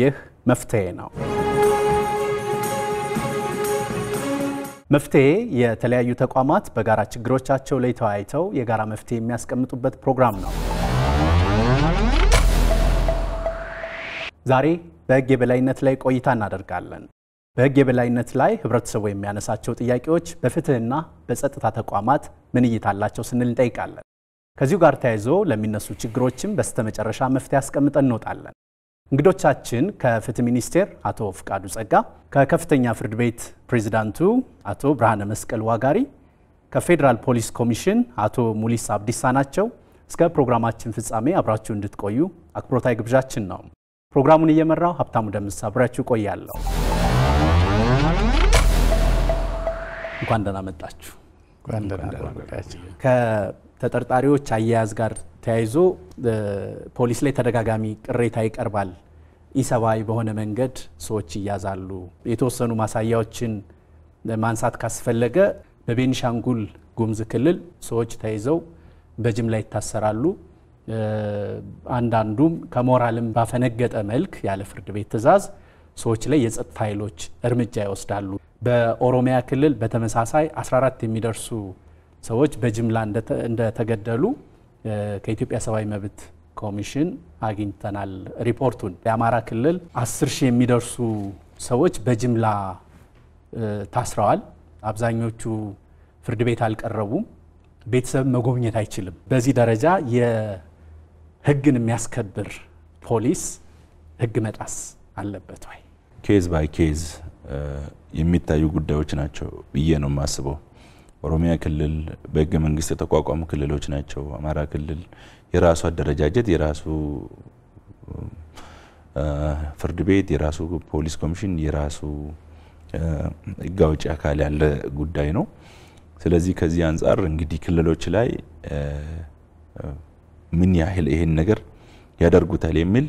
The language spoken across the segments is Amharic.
ይህ መፍትሄ ነው። መፍትሄ የተለያዩ ተቋማት በጋራ ችግሮቻቸው ላይ ተወያይተው የጋራ መፍትሄ የሚያስቀምጡበት ፕሮግራም ነው። ዛሬ በሕግ የበላይነት ላይ ቆይታ እናደርጋለን። በሕግ የበላይነት ላይ ህብረተሰቡ የሚያነሳቸው ጥያቄዎች በፍትህና በጸጥታ ተቋማት ምን እይታ አላቸው ስንል እንጠይቃለን። ከዚሁ ጋር ተያይዞ ለሚነሱ ችግሮችም በስተመጨረሻ መፍትሄ አስቀምጠን እንወጣለን። እንግዶቻችን ከፍትህ ሚኒስቴር አቶ ፍቃዱ ጸጋ፣ ከከፍተኛ ፍርድ ቤት ፕሬዚዳንቱ አቶ ብርሃነ መስቀል ዋጋሪ፣ ከፌዴራል ፖሊስ ኮሚሽን አቶ ሙሊስ አብዲሳ ናቸው። እስከ ፕሮግራማችን ፍጻሜ አብራችሁ እንድትቆዩ አክብሮታዊ ግብዣችን ነው። ፕሮግራሙን እየመራው ሀብታሙ ደምስ አብራችሁ ቆያለሁ። እንኳን ደህና መጣችሁ። ተጠርጣሪዎች አያያዝ ጋር ተያይዞ ፖሊስ ላይ ተደጋጋሚ ቅሬታ ይቀርባል። ኢሰብአዊ በሆነ መንገድ ሰዎች ይያዛሉ። የተወሰኑ ማሳያዎችን ማንሳት ካስፈለገ በቤኒሻንጉል ጉሙዝ ክልል ሰዎች ተይዘው በጅምላ ይታሰራሉ። አንዳንዱም ከሞራልም ባፈነገጠ መልክ ያለ ፍርድ ቤት ትዕዛዝ ሰዎች ላይ የጸጥታ ኃይሎች እርምጃ ይወስዳሉ። በኦሮሚያ ክልል በተመሳሳይ 14 የሚደርሱ ሰዎች በጅምላ እንደተገደሉ ከኢትዮጵያ ሰብአዊ መብት ኮሚሽን አግኝተናል ሪፖርቱን። የአማራ ክልል አስር ሺህ የሚደርሱ ሰዎች በጅምላ ታስረዋል። አብዛኞቹ ፍርድ ቤት አልቀረቡም። ቤተሰብ መጎብኘት አይችልም። በዚህ ደረጃ የህግን የሚያስከብር ፖሊስ ህግ መጣስ አለበት ወይ? ኬዝ ባይ ኬዝ የሚታዩ ጉዳዮች ናቸው ብዬ ነው የማስበው። ኦሮሚያ ክልል በህገ መንግስት የተቋቋሙ ክልሎች ናቸው። አማራ ክልል የራሱ አደረጃጀት፣ የራሱ ፍርድ ቤት፣ የራሱ ፖሊስ ኮሚሽን፣ የራሱ ህግ አውጪ አካል ያለ ጉዳይ ነው። ስለዚህ ከዚህ አንጻር እንግዲህ ክልሎች ላይ ምን ያህል ይሄን ነገር ያደርጉታል የሚል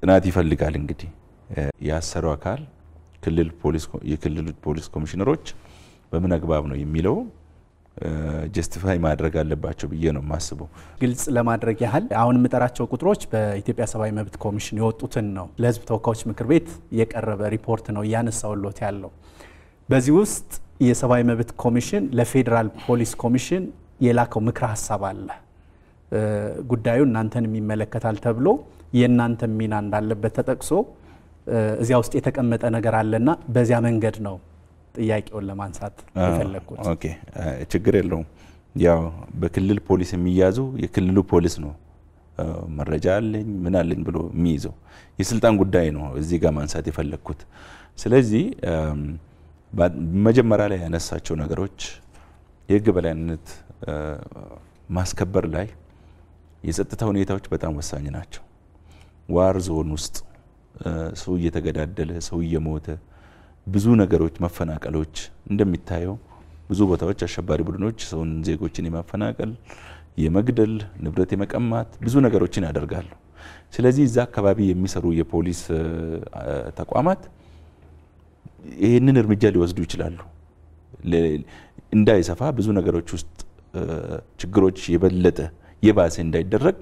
ጥናት ይፈልጋል። እንግዲህ ያሰሩ አካል የክልል ፖሊስ ኮሚሽነሮች በምን አግባብ ነው የሚለው ጀስቲፋይ ማድረግ አለባቸው ብዬ ነው የማስበው። ግልጽ ለማድረግ ያህል አሁን የምጠራቸው ቁጥሮች በኢትዮጵያ ሰብአዊ መብት ኮሚሽን የወጡትን ነው። ለሕዝብ ተወካዮች ምክር ቤት የቀረበ ሪፖርት ነው እያነሳውሎት ያለው። በዚህ ውስጥ የሰብአዊ መብት ኮሚሽን ለፌዴራል ፖሊስ ኮሚሽን የላከው ምክረ ሀሳብ አለ። ጉዳዩ እናንተን ይመለከታል ተብሎ የእናንተ ሚና እንዳለበት ተጠቅሶ እዚያ ውስጥ የተቀመጠ ነገር አለና በዚያ መንገድ ነው ጥያቄውን ለማንሳት የፈለግኩት። ኦኬ ችግር የለውም። ያው በክልል ፖሊስ የሚያዙ የክልሉ ፖሊስ ነው መረጃ አለኝ ምን አለኝ ብሎ የሚይዘው የስልጣን ጉዳይ ነው እዚህ ጋር ማንሳት የፈለግኩት። ስለዚህ መጀመሪያ ላይ ያነሳቸው ነገሮች የህግ በላይነት ማስከበር ላይ የጸጥታ ሁኔታዎች በጣም ወሳኝ ናቸው። ዋር ዞን ውስጥ ሰው እየተገዳደለ ሰው እየሞተ ብዙ ነገሮች መፈናቀሎች፣ እንደሚታየው ብዙ ቦታዎች አሸባሪ ቡድኖች ሰውን ዜጎችን የማፈናቀል የመግደል ንብረት የመቀማት ብዙ ነገሮችን ያደርጋሉ። ስለዚህ እዛ አካባቢ የሚሰሩ የፖሊስ ተቋማት ይህንን እርምጃ ሊወስዱ ይችላሉ። እንዳይሰፋ ብዙ ነገሮች ውስጥ ችግሮች የበለጠ የባሰ እንዳይደረግ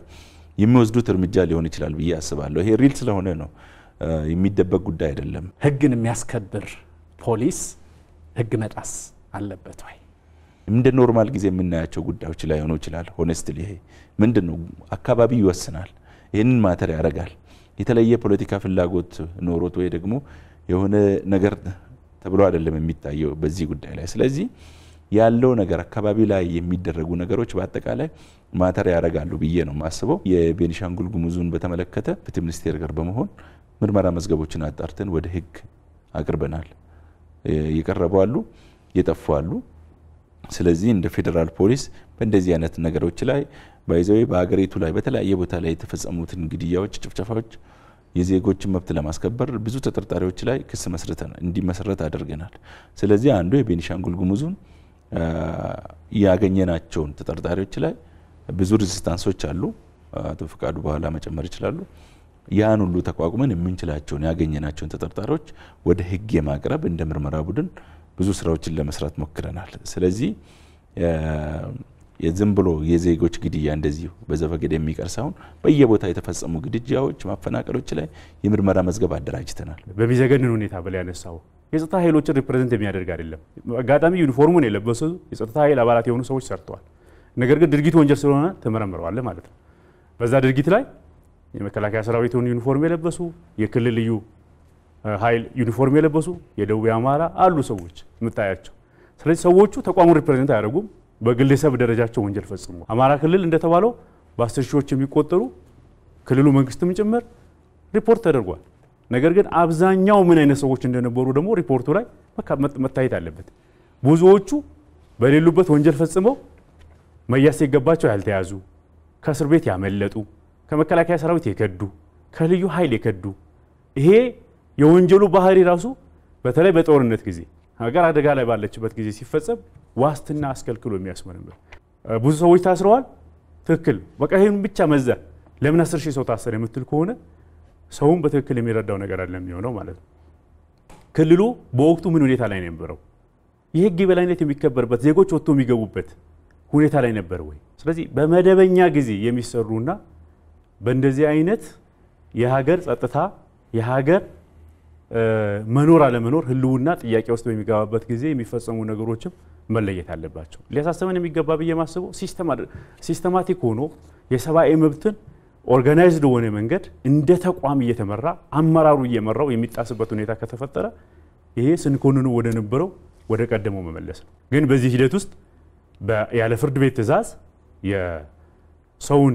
የሚወስዱት እርምጃ ሊሆን ይችላል ብዬ አስባለሁ። ይሄ ሪል ስለሆነ ነው። የሚደበቅ ጉዳይ አይደለም። ህግን የሚያስከብር ፖሊስ ህግ መጣስ አለበት ወይ? እንደ ኖርማል ጊዜ የምናያቸው ጉዳዮች ላይ ሆኖ ይችላል። ሆነስትሊ ይሄ ምንድን ነው አካባቢ ይወስናል፣ ይህንን ማተር ያደርጋል። የተለየ ፖለቲካ ፍላጎት ኖሮት ወይ ደግሞ የሆነ ነገር ተብሎ አይደለም የሚታየው በዚህ ጉዳይ ላይ። ስለዚህ ያለው ነገር አካባቢ ላይ የሚደረጉ ነገሮች በአጠቃላይ ማተር ያደርጋሉ ብዬ ነው የማስበው። የቤኒሻንጉል ጉሙዙን በተመለከተ ፍትህ ሚኒስቴር ጋር በመሆን ምርመራ መዝገቦችን አጣርተን ወደ ህግ አቅርበናል። የቀረቡ አሉ፣ የጠፉ አሉ። ስለዚህ እንደ ፌዴራል ፖሊስ በእንደዚህ አይነት ነገሮች ላይ ባይዘው በሀገሪቱ ላይ በተለያየ ቦታ ላይ የተፈጸሙትን ግድያዎች፣ ጭፍጨፋዎች የዜጎችን መብት ለማስከበር ብዙ ተጠርጣሪዎች ላይ ክስ መስርተናል እንዲመሰረት አድርገናል። ስለዚህ አንዱ የቤኒሻንጉል ጉሙዙን ያገኘናቸውን ተጠርጣሪዎች ላይ ብዙ ሬዚስታንሶች አሉ። አቶ በኋላ መጨመር ይችላሉ። ያን ሁሉ ተቋቁመን የምንችላቸውን ያገኘናቸውን ተጠርጣሪዎች ወደ ህግ የማቅረብ እንደ ምርመራ ቡድን ብዙ ስራዎችን ለመስራት ሞክረናል። ስለዚህ የዝም ብሎ የዜጎች ግድያ እንደዚሁ በዘፈገድ የሚቀር ሳይሆን በየቦታ የተፈጸሙ ግድያዎች፣ ማፈናቀሎች ላይ የምርመራ መዝገብ አደራጅተናል። በሚዘገንን ሁኔታ በላይ ያነሳው የጸጥታ ኃይሎችን ሪፕሬዘንት የሚያደርግ አይደለም። አጋጣሚ ዩኒፎርሙን የለበሱ የጸጥታ ኃይል አባላት የሆኑ ሰዎች ሰርተዋል። ነገር ግን ድርጊቱ ወንጀል ስለሆነ ተመረምረዋል ማለት ነው። በዛ ድርጊት ላይ የመከላከያ ሰራዊቱን ዩኒፎርም የለበሱ የክልል ልዩ ኃይል ዩኒፎርም የለበሱ የደቡብ አማራ አሉ ሰዎች የምታያቸው። ስለዚህ ሰዎቹ ተቋሙን ሪፕሬዘንት አያደርጉም። በግለሰብ ደረጃቸው ወንጀል ፈጽሙ አማራ ክልል እንደተባለው በአስር ሺዎች የሚቆጠሩ ክልሉ መንግስትም ጭምር ሪፖርት ተደርጓል። ነገር ግን አብዛኛው ምን አይነት ሰዎች እንደነበሩ ደግሞ ሪፖርቱ ላይ መታየት አለበት። ብዙዎቹ በሌሉበት ወንጀል ፈጽመው መያዝ ሲገባቸው ያልተያዙ፣ ከእስር ቤት ያመለጡ ከመከላከያ ሰራዊት የከዱ ከልዩ ኃይል የከዱ ይሄ የወንጀሉ ባህሪ ራሱ በተለይ በጦርነት ጊዜ ሀገር አደጋ ላይ ባለችበት ጊዜ ሲፈጸም ዋስትና አስከልክሎ የሚያስመረምር ብዙ ሰዎች ታስረዋል። ትክክል በቃ ይህን ብቻ መዘር ለምን አስር ሺህ ሰው ታሰረ የምትል ከሆነ ሰውን በትክክል የሚረዳው ነገር አለ የሚሆነው ማለት ነው። ክልሉ በወቅቱ ምን ሁኔታ ላይ ነበረው የነበረው? የህግ የበላይነት የሚከበርበት ዜጎች ወጥቶ የሚገቡበት ሁኔታ ላይ ነበር ወይ? ስለዚህ በመደበኛ ጊዜ የሚሰሩና በእንደዚህ አይነት የሀገር ጸጥታ የሀገር መኖር አለመኖር ህልውና ጥያቄ ውስጥ በሚገባበት ጊዜ የሚፈጸሙ ነገሮችም መለየት አለባቸው። ሊያሳስበን የሚገባ ብዬ ማስበው ሲስተማቲክ ሆኖ የሰብአዊ መብትን ኦርጋናይዝድ ሆነ መንገድ እንደ ተቋም እየተመራ አመራሩ እየመራው የሚጣስበት ሁኔታ ከተፈጠረ ይሄ ስንኮንኑ ወደ ነበረው ወደ ቀደመው መመለስ ነው። ግን በዚህ ሂደት ውስጥ ያለ ፍርድ ቤት ትዕዛዝ የሰውን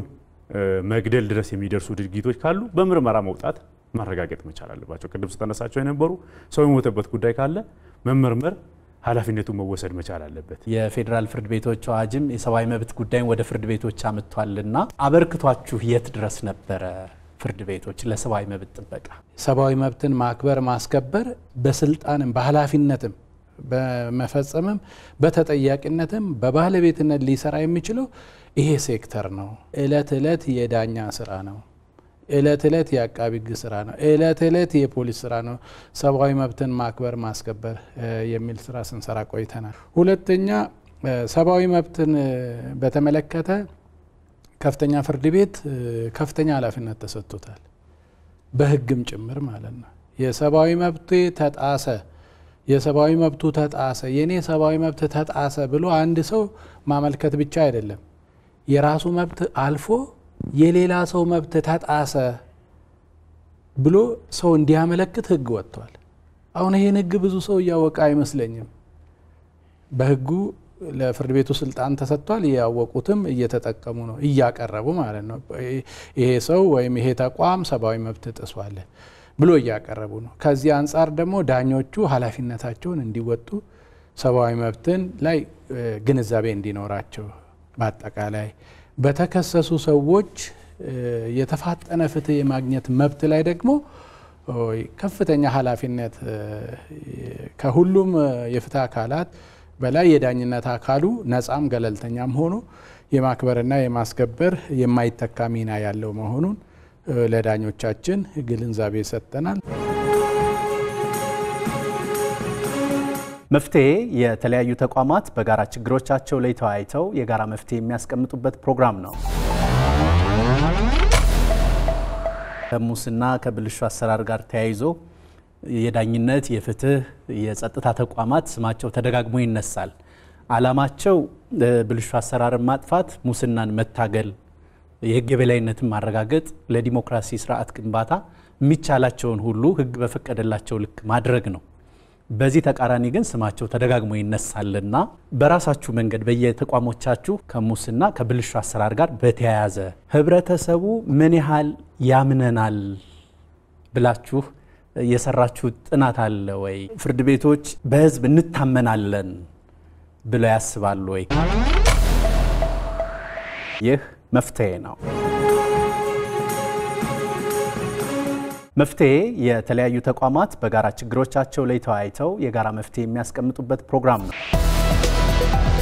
መግደል ድረስ የሚደርሱ ድርጊቶች ካሉ በምርመራ መውጣት ማረጋገጥ መቻል አለባቸው። ቅድም ስተነሳቸው የነበሩ ሰው የሞተበት ጉዳይ ካለ መመርመር ኃላፊነቱን መወሰድ መቻል አለበት። የፌዴራል ፍርድ ቤቶች አዋጅም የሰብአዊ መብት ጉዳይን ወደ ፍርድ ቤቶች አምጥቷልና አበርክቷችሁ የት ድረስ ነበረ? ፍርድ ቤቶች ለሰብአዊ መብት ጥበቃ ሰብአዊ መብትን ማክበር ማስከበር በስልጣንም በኃላፊነትም በመፈጸምም በተጠያቂነትም በባለቤትነት ሊሰራ የሚችለው ይሄ ሴክተር ነው። እለት እለት የዳኛ ስራ ነው። እለት እለት የአቃቢ ሕግ ስራ ነው። እለት እለት የፖሊስ ስራ ነው። ሰብአዊ መብትን ማክበር ማስከበር የሚል ስራ ስንሰራ ቆይተናል። ሁለተኛ ሰብአዊ መብትን በተመለከተ ከፍተኛ ፍርድ ቤት ከፍተኛ ኃላፊነት ተሰጥቶታል፣ በህግም ጭምር ማለት ነው። የሰብአዊ መብት ተጣሰ የሰብአዊ መብቱ ተጣሰ፣ የእኔ ሰብአዊ መብት ተጣሰ ብሎ አንድ ሰው ማመልከት ብቻ አይደለም። የራሱ መብት አልፎ የሌላ ሰው መብት ተጣሰ ብሎ ሰው እንዲያመለክት ህግ ወጥቷል። አሁን ይህን ህግ ብዙ ሰው እያወቀ አይመስለኝም። በህጉ ለፍርድ ቤቱ ስልጣን ተሰጥቷል። ያወቁትም እየተጠቀሙ ነው፣ እያቀረቡ ማለት ነው። ይሄ ሰው ወይም ይሄ ተቋም ሰብአዊ መብት ጥሷል ብሎ እያቀረቡ ነው። ከዚህ አንጻር ደግሞ ዳኞቹ ኃላፊነታቸውን እንዲወጡ ሰብአዊ መብትን ላይ ግንዛቤ እንዲኖራቸው በአጠቃላይ በተከሰሱ ሰዎች የተፋጠነ ፍትህ የማግኘት መብት ላይ ደግሞ ከፍተኛ ኃላፊነት ከሁሉም የፍትህ አካላት በላይ የዳኝነት አካሉ ነፃም ገለልተኛም ሆኖ የማክበርና የማስከበር የማይተካ ሚና ያለው መሆኑን ለዳኞቻችን ግንዛቤ ሰጥተናል። መፍትሄ የተለያዩ ተቋማት በጋራ ችግሮቻቸው ላይ ተወያይተው የጋራ መፍትሄ የሚያስቀምጡበት ፕሮግራም ነው። ከሙስና ከብልሹ አሰራር ጋር ተያይዞ የዳኝነት፣ የፍትህ፣ የጸጥታ ተቋማት ስማቸው ተደጋግሞ ይነሳል። አላማቸው ብልሹ አሰራርን ማጥፋት፣ ሙስናን መታገል የህግ የበላይነትን ማረጋገጥ ለዲሞክራሲ ስርዓት ግንባታ የሚቻላቸውን ሁሉ ህግ በፈቀደላቸው ልክ ማድረግ ነው። በዚህ ተቃራኒ ግን ስማቸው ተደጋግሞ ይነሳልና በራሳችሁ መንገድ በየተቋሞቻችሁ ከሙስና ከብልሹ አሰራር ጋር በተያያዘ ህብረተሰቡ ምን ያህል ያምነናል ብላችሁ የሰራችሁ ጥናት አለ ወይ? ፍርድ ቤቶች በህዝብ እንታመናለን ብለው ያስባሉ ወይ? ይህ መፍትሄ ነው። መፍትሄ የተለያዩ ተቋማት በጋራ ችግሮቻቸው ላይ ተወያይተው የጋራ መፍትሄ የሚያስቀምጡበት ፕሮግራም ነው።